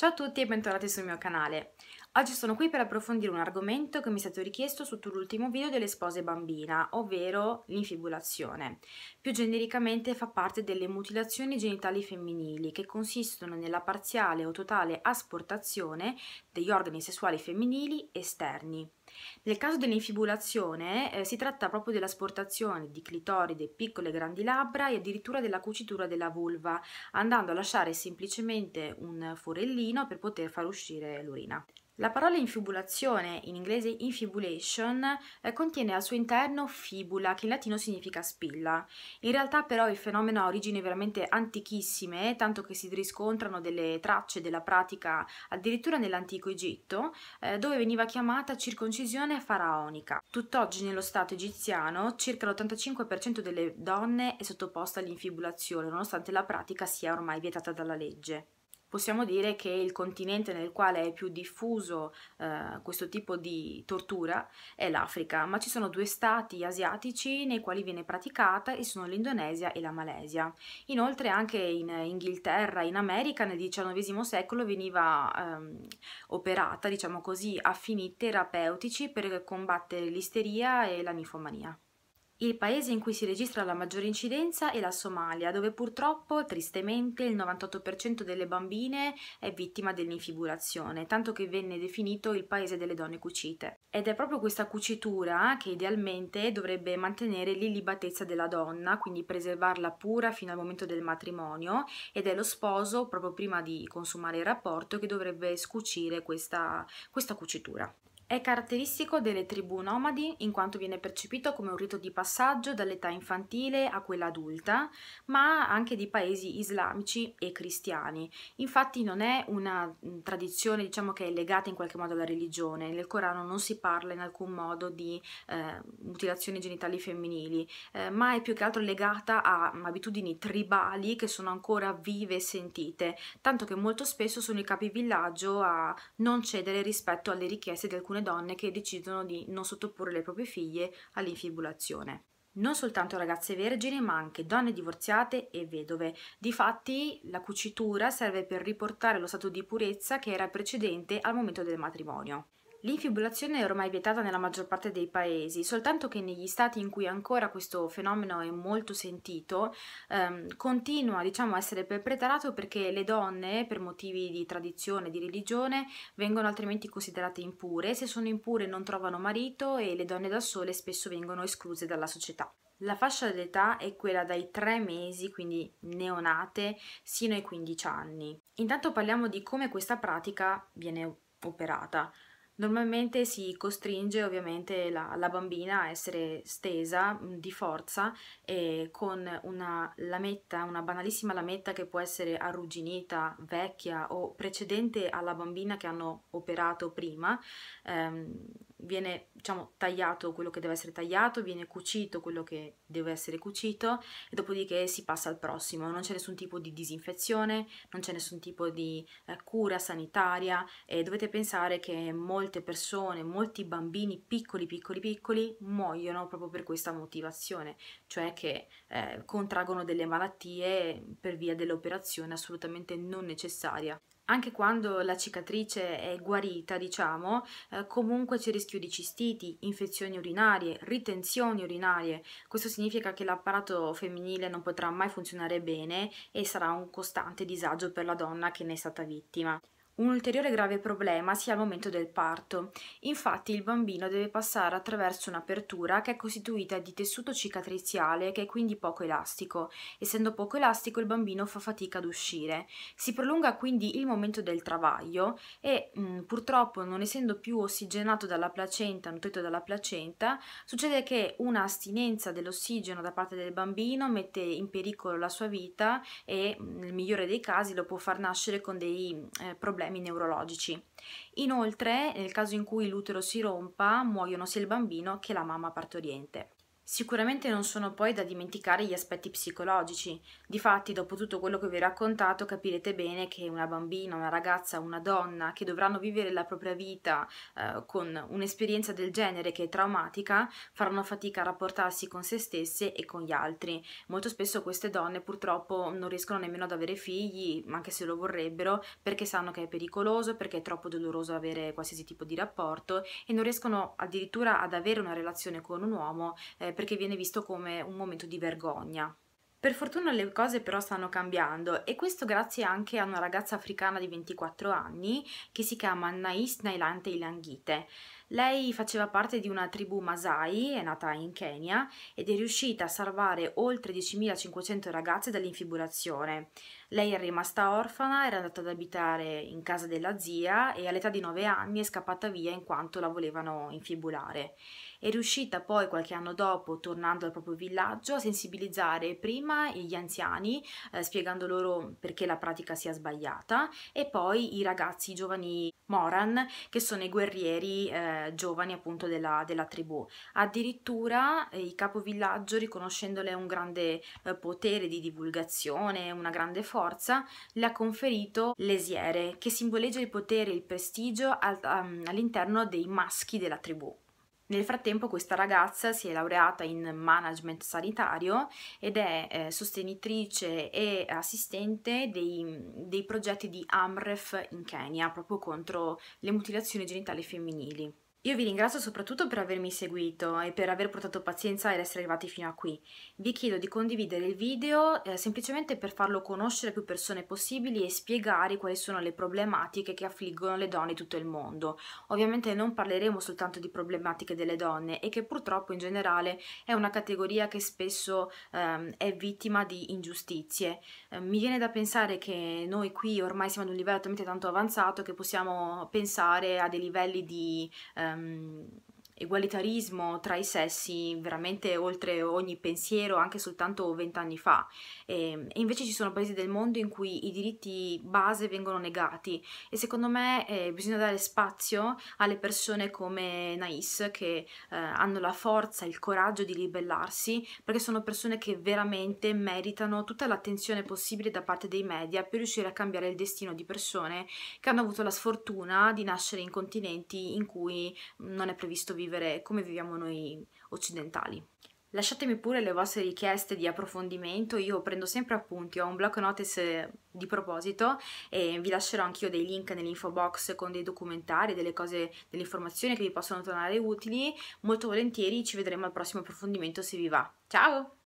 Ciao a tutti e bentornati sul mio canale. Oggi sono qui per approfondire un argomento che mi è stato richiesto sotto l'ultimo video delle spose bambina, ovvero l'infibulazione. Più genericamente fa parte delle mutilazioni genitali femminili che consistono nella parziale o totale asportazione degli organi sessuali femminili esterni. Nel caso dell'infibulazione eh, si tratta proprio dell'asportazione di clitoride, piccole e grandi labbra e addirittura della cucitura della vulva, andando a lasciare semplicemente un forellino per poter far uscire l'urina. La parola infibulazione, in inglese infibulation, eh, contiene al suo interno fibula, che in latino significa spilla. In realtà però il fenomeno ha origini veramente antichissime, tanto che si riscontrano delle tracce della pratica addirittura nell'antico Egitto, eh, dove veniva chiamata circoncisione faraonica. Tutt'oggi nello Stato egiziano circa l'85% delle donne è sottoposta all'infibulazione, nonostante la pratica sia ormai vietata dalla legge possiamo dire che il continente nel quale è più diffuso eh, questo tipo di tortura è l'Africa, ma ci sono due stati asiatici nei quali viene praticata e sono l'Indonesia e la Malesia. Inoltre anche in Inghilterra, in America nel XIX secolo veniva ehm, operata, diciamo così, affini terapeutici per combattere l'isteria e la nifomania. Il paese in cui si registra la maggiore incidenza è la Somalia, dove purtroppo, tristemente, il 98% delle bambine è vittima dell'infibulazione, tanto che venne definito il paese delle donne cucite. Ed è proprio questa cucitura che idealmente dovrebbe mantenere l'illibatezza della donna, quindi preservarla pura fino al momento del matrimonio, ed è lo sposo, proprio prima di consumare il rapporto, che dovrebbe scucire questa, questa cucitura. È caratteristico delle tribù nomadi in quanto viene percepito come un rito di passaggio dall'età infantile a quella adulta, ma anche di paesi islamici e cristiani. Infatti non è una mm, tradizione diciamo, che è legata in qualche modo alla religione. Nel Corano non si parla in alcun modo di eh, mutilazioni genitali femminili, eh, ma è più che altro legata a mm, abitudini tribali che sono ancora vive e sentite, tanto che molto spesso sono i capi villaggio a non cedere rispetto alle richieste di alcune alcune donne che decidono di non sottoporre le proprie figlie all'infibulazione. Non soltanto ragazze vergini, ma anche donne divorziate e vedove. Difatti, la cucitura serve per riportare lo stato di purezza che era precedente al momento del matrimonio. L'infibulazione è ormai vietata nella maggior parte dei paesi, soltanto che negli stati in cui ancora questo fenomeno è molto sentito, ehm, continua diciamo, a essere perpetrato perché le donne, per motivi di tradizione, e di religione, vengono altrimenti considerate impure, se sono impure non trovano marito e le donne da sole spesso vengono escluse dalla società. La fascia d'età è quella dai 3 mesi, quindi neonate, sino ai 15 anni. Intanto parliamo di come questa pratica viene operata. Normalmente si costringe ovviamente la, la bambina a essere stesa di forza eh, con una lametta, una banalissima lametta che può essere arrugginita, vecchia o precedente alla bambina che hanno operato prima. Ehm, viene diciamo, tagliato quello che deve essere tagliato, viene cucito quello che deve essere cucito e dopodiché si passa al prossimo. Non c'è nessun tipo di disinfezione, non c'è nessun tipo di eh, cura sanitaria e dovete pensare che molte persone, molti bambini piccoli, piccoli, piccoli muoiono proprio per questa motivazione, cioè che eh, contraggono delle malattie per via dell'operazione assolutamente non necessaria anche quando la cicatrice è guarita, diciamo, eh, comunque c'è rischio di cistiti, infezioni urinarie, ritenzioni urinarie. Questo significa che l'apparato femminile non potrà mai funzionare bene e sarà un costante disagio per la donna che ne è stata vittima. Un ulteriore grave problema si ha al momento del parto. Infatti il bambino deve passare attraverso un'apertura che è costituita di tessuto cicatriziale che è quindi poco elastico. Essendo poco elastico il bambino fa fatica ad uscire. Si prolunga quindi il momento del travaglio e mh, mm, purtroppo non essendo più ossigenato dalla placenta, nutrito dalla placenta, succede che un'astinenza dell'ossigeno da parte del bambino mette in pericolo la sua vita e mm, nel migliore dei casi lo può far nascere con dei eh, problemi problemi neurologici. Inoltre, nel caso in cui l'utero si rompa, muoiono sia il bambino che la mamma partoriente. Sicuramente non sono poi da dimenticare gli aspetti psicologici. Difatti, dopo tutto quello che vi ho raccontato, capirete bene che una bambina, una ragazza, una donna che dovranno vivere la propria vita eh, con un'esperienza del genere che è traumatica, faranno fatica a rapportarsi con se stesse e con gli altri. Molto spesso queste donne purtroppo non riescono nemmeno ad avere figli, anche se lo vorrebbero, perché sanno che è pericoloso, perché è troppo doloroso avere qualsiasi tipo di rapporto e non riescono addirittura ad avere una relazione con un uomo eh, perché viene visto come un momento di vergogna. Per fortuna le cose però stanno cambiando e questo grazie anche a una ragazza africana di 24 anni che si chiama Nais Nailante Ilanghite. Lei faceva parte di una tribù Masai, è nata in Kenya ed è riuscita a salvare oltre 10.500 ragazze dall'infibulazione. Lei è rimasta orfana, era andata ad abitare in casa della zia e all'età di 9 anni è scappata via in quanto la volevano infibulare. È riuscita poi qualche anno dopo, tornando al proprio villaggio, a sensibilizzare prima gli anziani, eh, spiegando loro perché la pratica sia sbagliata, e poi i ragazzi i giovani Moran, che sono i guerrieri eh, eh, giovani appunto della, della tribù. Addirittura eh, il capovillaggio, riconoscendole un grande eh, potere di divulgazione, una grande forza, le ha conferito l'esiere, che simboleggia il potere e il prestigio al, um, all'interno dei maschi della tribù. Nel frattempo questa ragazza si è laureata in management sanitario ed è eh, sostenitrice e assistente dei, dei progetti di AMREF in Kenya proprio contro le mutilazioni genitali femminili. Io vi ringrazio soprattutto per avermi seguito e per aver portato pazienza ed essere arrivati fino a qui. Vi chiedo di condividere il video eh, semplicemente per farlo conoscere più persone possibili e spiegare quali sono le problematiche che affliggono le donne di tutto il mondo. Ovviamente non parleremo soltanto di problematiche delle donne e che purtroppo in generale è una categoria che spesso ehm, è vittima di ingiustizie. Eh, mi viene da pensare che noi qui ormai siamo ad un livello talmente tanto avanzato che possiamo pensare a dei livelli di... Eh, Um, egualitarismo tra i sessi veramente oltre ogni pensiero anche soltanto vent'anni fa e, ehm, e, invece ci sono paesi del mondo in cui i diritti base vengono negati e secondo me eh, bisogna dare spazio alle persone come Nais che eh, hanno la forza, e il coraggio di ribellarsi perché sono persone che veramente meritano tutta l'attenzione possibile da parte dei media per riuscire a cambiare il destino di persone che hanno avuto la sfortuna di nascere in continenti in cui non è previsto vivere vivere come viviamo noi occidentali. Lasciatemi pure le vostre richieste di approfondimento, io prendo sempre appunti, ho un blog notice di proposito e vi lascerò anche io dei link nell'info box con dei documentari, delle cose, delle informazioni che vi possono tornare utili. Molto volentieri ci vedremo al prossimo approfondimento se vi va. Ciao!